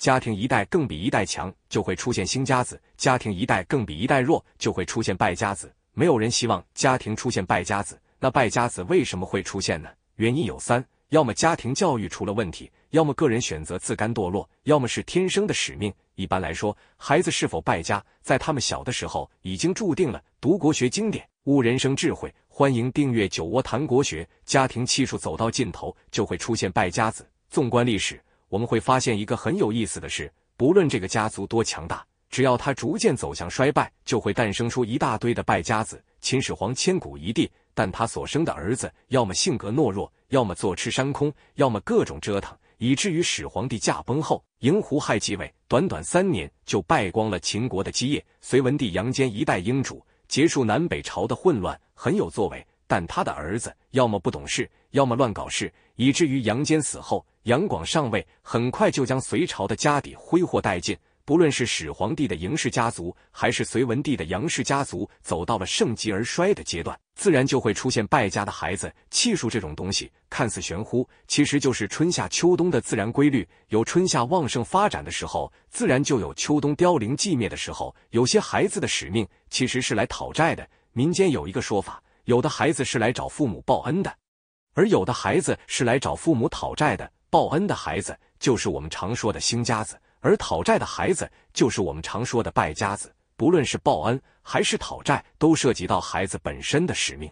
家庭一代更比一代强，就会出现兴家子；家庭一代更比一代弱，就会出现败家子。没有人希望家庭出现败家子，那败家子为什么会出现呢？原因有三：要么家庭教育出了问题，要么个人选择自甘堕落，要么是天生的使命。一般来说，孩子是否败家，在他们小的时候已经注定了。读国学经典，悟人生智慧。欢迎订阅“酒窝谈国学”。家庭气数走到尽头，就会出现败家子。纵观历史。我们会发现一个很有意思的事：不论这个家族多强大，只要他逐渐走向衰败，就会诞生出一大堆的败家子。秦始皇千古一帝，但他所生的儿子要么性格懦弱，要么坐吃山空，要么各种折腾，以至于始皇帝驾崩后，嬴胡亥继位，短短三年就败光了秦国的基业。隋文帝杨坚一代英主，结束南北朝的混乱，很有作为，但他的儿子要么不懂事，要么乱搞事，以至于杨坚死后。杨广上位，很快就将隋朝的家底挥霍殆尽。不论是始皇帝的嬴氏家族，还是隋文帝的杨氏家族，走到了盛极而衰的阶段，自然就会出现败家的孩子。气数这种东西看似玄乎，其实就是春夏秋冬的自然规律。有春夏旺盛发展的时候，自然就有秋冬凋零寂灭的时候。有些孩子的使命其实是来讨债的。民间有一个说法，有的孩子是来找父母报恩的，而有的孩子是来找父母讨债的。报恩的孩子就是我们常说的兴家子，而讨债的孩子就是我们常说的败家子。不论是报恩还是讨债，都涉及到孩子本身的使命。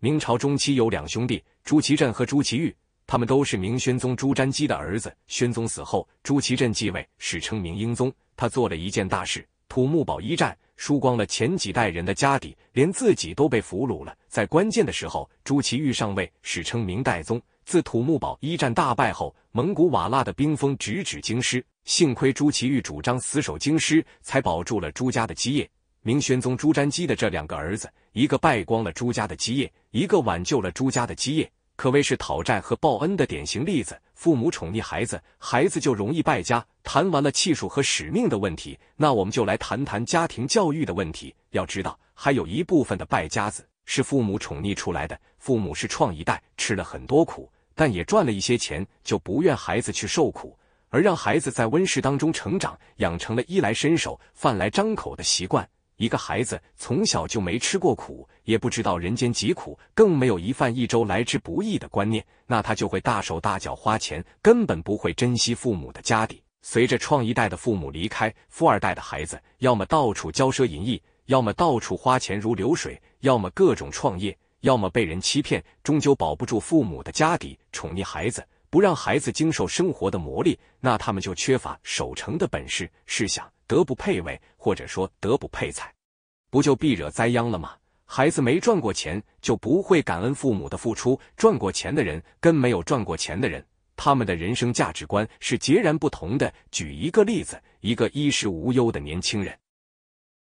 明朝中期有两兄弟，朱祁镇和朱祁钰，他们都是明宣宗朱瞻基的儿子。宣宗死后，朱祁镇继位，史称明英宗。他做了一件大事——土木堡一战，输光了前几代人的家底，连自己都被俘虏了。在关键的时候，朱祁钰上位，史称明代宗。自土木堡一战大败后，蒙古瓦剌的兵锋直指京师。幸亏朱祁钰主张死守京师，才保住了朱家的基业。明宣宗朱瞻基的这两个儿子，一个败光了朱家的基业，一个挽救了朱家的基业，可谓是讨债和报恩的典型例子。父母宠溺孩子，孩子就容易败家。谈完了技术和使命的问题，那我们就来谈谈家庭教育的问题。要知道，还有一部分的败家子是父母宠溺出来的。父母是创一代，吃了很多苦。但也赚了一些钱，就不愿孩子去受苦，而让孩子在温室当中成长，养成了衣来伸手、饭来张口的习惯。一个孩子从小就没吃过苦，也不知道人间疾苦，更没有一饭一粥来之不易的观念，那他就会大手大脚花钱，根本不会珍惜父母的家底。随着创一代的父母离开，富二代的孩子要么到处骄奢淫逸，要么到处花钱如流水，要么各种创业。要么被人欺骗，终究保不住父母的家底；宠溺孩子，不让孩子经受生活的磨砺，那他们就缺乏守成的本事。试想，德不配位，或者说德不配财，不就必惹灾殃了吗？孩子没赚过钱，就不会感恩父母的付出。赚过钱的人跟没有赚过钱的人，他们的人生价值观是截然不同的。举一个例子，一个衣食无忧的年轻人。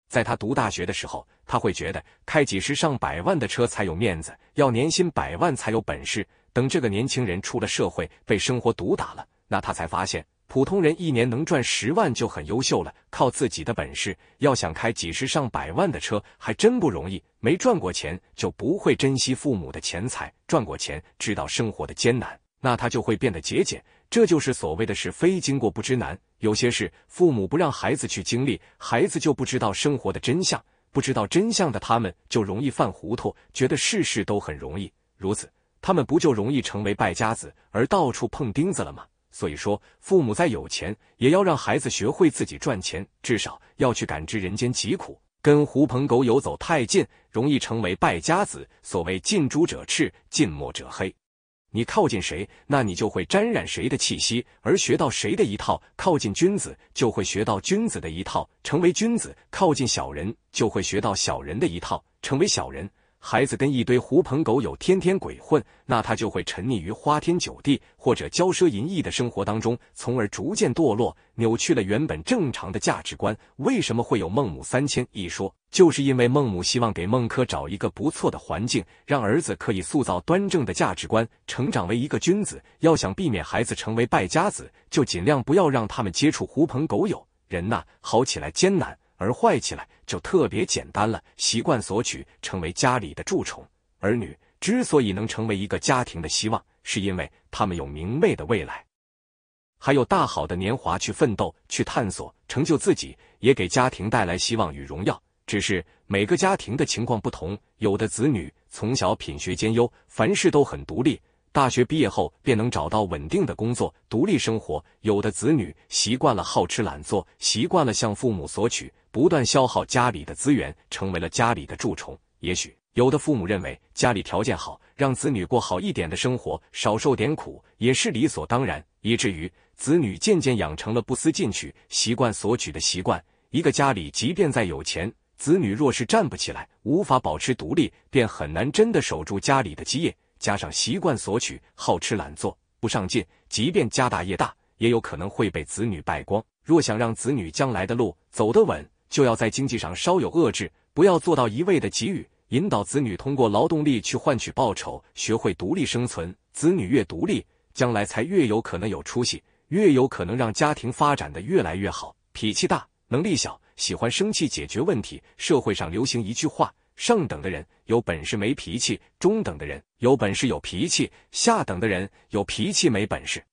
在他读大学的时候，他会觉得开几十上百万的车才有面子，要年薪百万才有本事。等这个年轻人出了社会，被生活毒打了，那他才发现，普通人一年能赚十万就很优秀了。靠自己的本事，要想开几十上百万的车，还真不容易。没赚过钱，就不会珍惜父母的钱财；赚过钱，知道生活的艰难，那他就会变得节俭。这就是所谓的是非经过不知难。有些事，父母不让孩子去经历，孩子就不知道生活的真相，不知道真相的他们就容易犯糊涂，觉得事事都很容易，如此，他们不就容易成为败家子，而到处碰钉子了吗？所以说，父母再有钱，也要让孩子学会自己赚钱，至少要去感知人间疾苦，跟狐朋狗友走太近，容易成为败家子。所谓近朱者赤，近墨者黑。你靠近谁，那你就会沾染谁的气息，而学到谁的一套。靠近君子，就会学到君子的一套，成为君子；靠近小人，就会学到小人的一套，成为小人。孩子跟一堆狐朋狗友天天鬼混，那他就会沉溺于花天酒地或者骄奢淫逸的生活当中，从而逐渐堕落，扭曲了原本正常的价值观。为什么会有孟母三迁一说？就是因为孟母希望给孟轲找一个不错的环境，让儿子可以塑造端正的价值观，成长为一个君子。要想避免孩子成为败家子，就尽量不要让他们接触狐朋狗友。人呐，好起来艰难。而坏起来就特别简单了，习惯索取，成为家里的蛀虫。儿女之所以能成为一个家庭的希望，是因为他们有明媚的未来，还有大好的年华去奋斗、去探索、成就自己，也给家庭带来希望与荣耀。只是每个家庭的情况不同，有的子女从小品学兼优，凡事都很独立，大学毕业后便能找到稳定的工作，独立生活；有的子女习惯了好吃懒做，习惯了向父母索取。不断消耗家里的资源，成为了家里的蛀虫。也许有的父母认为家里条件好，让子女过好一点的生活，少受点苦也是理所当然。以至于子女渐渐养成了不思进取、习惯索取的习惯。一个家里即便再有钱，子女若是站不起来，无法保持独立，便很难真的守住家里的基业。加上习惯索取、好吃懒做、不上进，即便家大业大，也有可能会被子女败光。若想让子女将来的路走得稳，就要在经济上稍有遏制，不要做到一味的给予，引导子女通过劳动力去换取报酬，学会独立生存。子女越独立，将来才越有可能有出息，越有可能让家庭发展的越来越好。脾气大，能力小，喜欢生气解决问题。社会上流行一句话：上等的人有本事没脾气，中等的人有本事有脾气，下等的人有脾气没本事。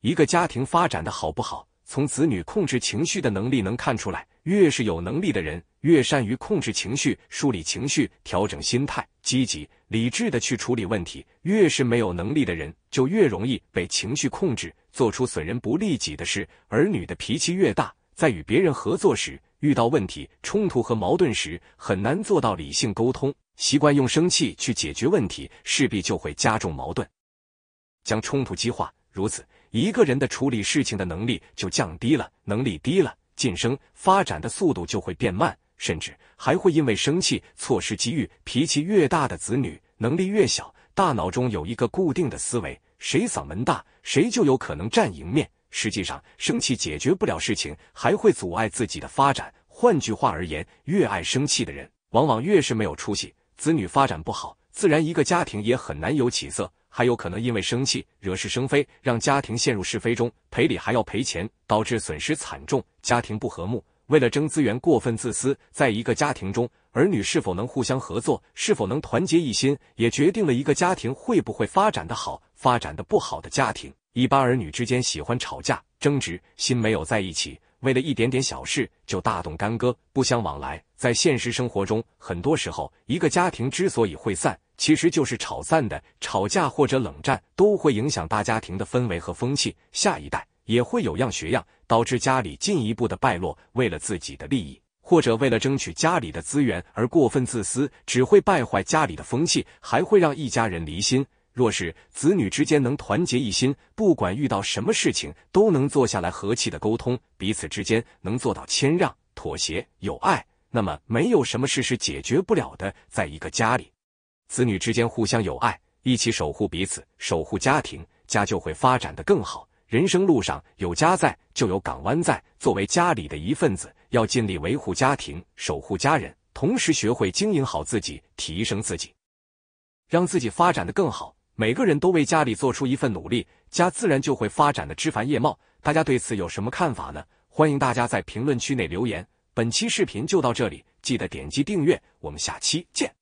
一个家庭发展的好不好？从子女控制情绪的能力能看出来，越是有能力的人，越善于控制情绪、梳理情绪、调整心态，积极、理智的去处理问题；越是没有能力的人，就越容易被情绪控制，做出损人不利己的事。儿女的脾气越大，在与别人合作时遇到问题、冲突和矛盾时，很难做到理性沟通，习惯用生气去解决问题，势必就会加重矛盾，将冲突激化。如此。一个人的处理事情的能力就降低了，能力低了，晋升发展的速度就会变慢，甚至还会因为生气错失机遇。脾气越大的子女，能力越小。大脑中有一个固定的思维，谁嗓门大，谁就有可能占赢面。实际上，生气解决不了事情，还会阻碍自己的发展。换句话而言，越爱生气的人，往往越是没有出息，子女发展不好，自然一个家庭也很难有起色。还有可能因为生气惹是生非，让家庭陷入是非中，赔礼还要赔钱，导致损失惨重，家庭不和睦。为了争资源过分自私，在一个家庭中，儿女是否能互相合作，是否能团结一心，也决定了一个家庭会不会发展的好，发展的不好的家庭，一般儿女之间喜欢吵架争执，心没有在一起，为了一点点小事就大动干戈，不相往来。在现实生活中，很多时候一个家庭之所以会散。其实就是吵散的，吵架或者冷战都会影响大家庭的氛围和风气，下一代也会有样学样，导致家里进一步的败落。为了自己的利益，或者为了争取家里的资源而过分自私，只会败坏家里的风气，还会让一家人离心。若是子女之间能团结一心，不管遇到什么事情，都能坐下来和气的沟通，彼此之间能做到谦让、妥协、有爱，那么没有什么事是解决不了的。在一个家里。子女之间互相有爱，一起守护彼此，守护家庭，家就会发展的更好。人生路上有家在，就有港湾在。作为家里的一份子，要尽力维护家庭，守护家人，同时学会经营好自己，提升自己，让自己发展的更好。每个人都为家里做出一份努力，家自然就会发展的枝繁叶茂。大家对此有什么看法呢？欢迎大家在评论区内留言。本期视频就到这里，记得点击订阅，我们下期见。